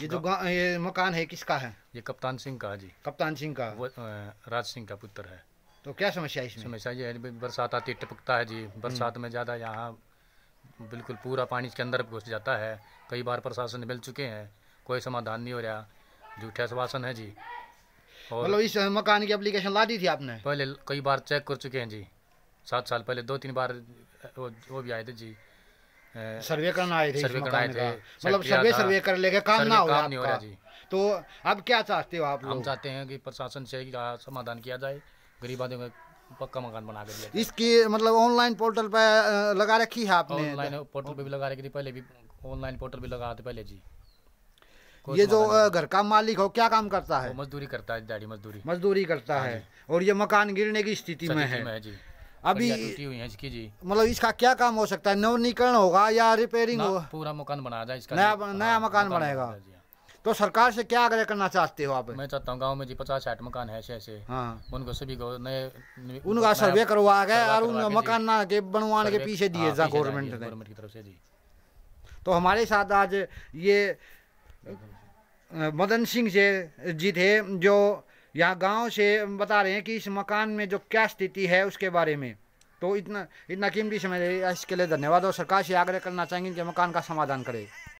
ये जो ये मकान है किसका है ये कप्तान सिंह का जी कप्तान सिंह का वो राज सिंह का पुत्र है तो क्या समस्या इसमें समस्या ये है बरसात आती टपकता है जी बरसात हम्म। में ज़्यादा यहाँ बिल्कुल पूरा पानी के अंदर घुस जाता है कई बार प्रशासन मिल चुके हैं कोई समाधान नहीं हो रहा झूठे आश्वासन है जी और मतलब इस मकान की अप्लीकेशन ला दी थी आपने पहले कई बार चेक कर चुके हैं जी सात साल पहले दो तीन बार वो, वो भी आए थे जी सर्वे करना आए थे सर्वे करना थे मतलब सर्वे सर्वे कर लेके काम ना हो काम नहीं हो रहा जी तो अब क्या चाहते हो आप हम चाहते हैं कि प्रशासन से समाधान किया जाए गरीब आदमी पक्का मकान बना कर दिया इसकी मतलब ऑनलाइन पोर्टल पर लगा रखी है आपने ऑनलाइन पोर्टल पर भी लगा रखी थी पहले भी ऑनलाइन पोर्टल भी लगा थे पहले जी ये जो घर का मालिक हो क्या काम करता है मजदूरी करता है दाढ़ी मजदूरी मजदूरी करता हाँ है और ये मकान गिरने की स्थिति में है जी अभी टूटी हुई है इसकी जी मतलब इसका क्या काम हो सकता है नवनीकरण होगा या रिपेयरिंग होगा पूरा मकान बना जाए इसका नया हाँ, नया मकान बनाएगा हाँ। तो सरकार से क्या आग्रह करना चाहते हो आप मैं चाहता हूँ गांव में जी पचास साठ मकान है ऐसे ऐसे हाँ। उनको सभी को नए उनका सर्वे करवा गए और उन मकान ना के बनवाने के पीछे दिए हाँ, गवर्नमेंट ने गवर्नमेंट की तरफ से जी तो हमारे साथ आज ये मदन सिंह से जी थे जो यहाँ गांव से बता रहे हैं कि इस मकान में जो क्या स्थिति है उसके बारे में तो इतना इतना कीमती समय इसके लिए धन्यवाद और सरकार से आग्रह करना चाहेंगे कि मकान का समाधान करें